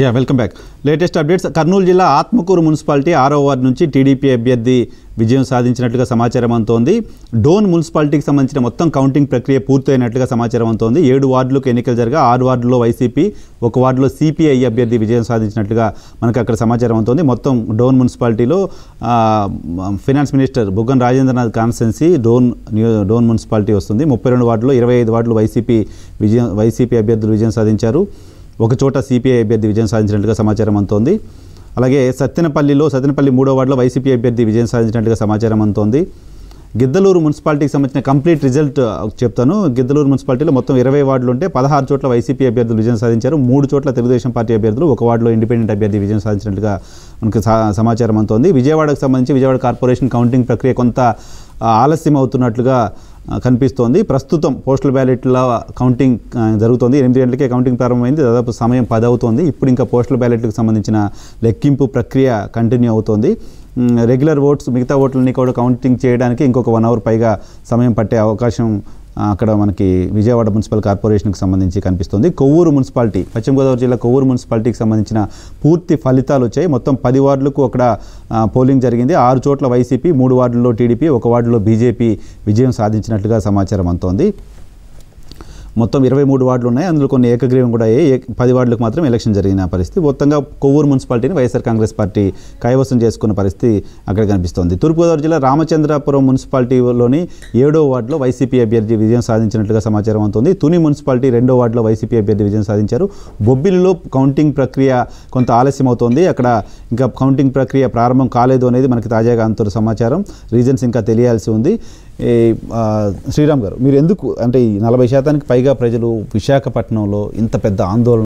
yeah welcome back latest updates Kurnool జిల్లా Atmakur municipality ఆరో ward నుంచి టీడీపీ అభ్యర్థి విజయం సాధించినట్లుగా సమాచారం అంతోంది డోన్ మున్సిపాలిటీకి సంబంధించిన మొత్తం కౌంటింగ్ ప్రక్రియ పూర్తయినట్లుగా సమాచారం అంతోంది ఏడు వార్డులకు ఎన్నికలు జరగా ఆరు వార్డులో వైసీపీ ఒక వార్డులో సిపిఐ అభ్యర్థి విజయం సాధించినట్లుగా మనకు అక్కడ సమాచారం అంతోంది మొత్తం డోన్ మున్సిపాలిటీలో finance minister Buggana Rajendranath constituency Dhone Dhone municipality వస్తుంది ముప్పై రెండు వార్డులో ఇరవై ఐదు వార్డులు వైసీపీ విజయం వైసీపీ అభ్యర్థులు విజయం సాధించారు ఒకచోట సిపిఐ అభ్యర్థి విజయం సాధించినట్లుగా సమాచారం అంతోంది అలాగే సత్తెనపల్లిలో సత్తెనపల్లి మూడో వార్డులో వైసీపీ అభ్యర్థి విజయం సాధించినట్లుగా సమాచారం అంతోంది గిద్దలూరు మున్సిపాలిటీకి సంబంధించిన కంప్లీట్ రిజల్ట్ చెప్తాను గిద్దలూరు మున్సిపాలిటీలో మొత్తం ఇరవై వార్డులు ఉంటే పదహారు చోట్ల వైసీపీ అభ్యర్థులు విజయం సాధించారు మూడు చోట్ల తెలుగుదేశం పార్టీ అభ్యర్థులు ఒక వార్డులో ఇండిపెండెంట్ అభ్యర్థి విజయం సాధించినట్లుగా మనకు సమాచారం అందుతోంది విజయవాడకు సంబంధించి విజయవాడ కార్పొరేషన్ కౌంటింగ్ ప్రక్రియ కొంత ఆలస్యం అవుతున్నట్లుగా కనిపిస్తోంది ప్రస్తుతం పోస్టల్ బ్యాలెట్ల కౌంటింగ్ జరుగుతోంది ఎనిమిది గంటలకే కౌంటింగ్ ప్రారంభమైంది దాదాపు సమయం పది అవుతోంది ఇప్పుడు ఇంకా పోస్టల్ బ్యాలెట్లకు సంబంధించిన లెక్కింపు ప్రక్రియ కంటిన్యూ అవుతోంది రెగ్యులర్ ఓట్స్ మిగతా ఓట్లని కూడా కౌంటింగ్ చేయడానికి ఇంకొక వన్ అవర్ పైగా సమయం పట్టే అవకాశం అక్కడ మనకి విజయవాడ మున్సిపల్ కార్పొరేషన్కి సంబంధించి కనిపిస్తుంది కొవ్వూరు మున్సిపాలిటీ పశ్చిమ గోదావరి జిల్లా కొవ్వూరు మున్సిపాలిటీకి సంబంధించిన పూర్తి ఫలితాలు వచ్చాయి మొత్తం పది వార్డులకు అక్కడ పోలింగ్ జరిగింది ఆరు చోట్ల వైసీపీ మూడు వార్డుల్లో టీడీపీ ఒక వార్డులో బీజేపీ విజయం సాధించినట్లుగా సమాచారం అందుతోంది మొత్తం ఇరవై మూడు వార్డులు ఉన్నాయి అందులో కొన్ని ఏకగ్రీవం కూడా అయ్యాయి పది వార్డులకు మాత్రం ఎలక్షన్ జరిగిన పరిస్థితి మొత్తంగా కొవ్వూరు మున్సిపాలిటీని వైఎస్ఆర్ కాంగ్రెస్ పార్టీ కైవసం చేసుకున్న పరిస్థితి అక్కడ కనిపిస్తోంది తూర్పుగోదావరి జిల్లా రామచంద్రాపురం మున్సిపాలిటీలోని ఏడో వార్డులో వైసీపీ అభ్యర్థి విజయం సాధించినట్లుగా సమాచారం అవుతుంది తుని మున్సిపాలిటీ రెండో వార్డులో వైసీపీ అభ్యర్థి విజయం సాధించారు బొబ్బిలిలో కౌంటింగ్ ప్రక్రియ కొంత ఆలస్యం అవుతోంది అక్కడ ఇంకా కౌంటింగ్ ప్రక్రియ ప్రారంభం కాలేదు అనేది మనకి తాజాగా అంతరు సమాచారం రీజన్స్ ఇంకా తెలియాల్సి ఉంది శ్రీరామ్ గారు మీరు ఎందుకు అంటే ఈ నలభై శాతానికి పైగా ప్రజలు విశాఖపట్నంలో ఇంత పెద్ద ఆందోళన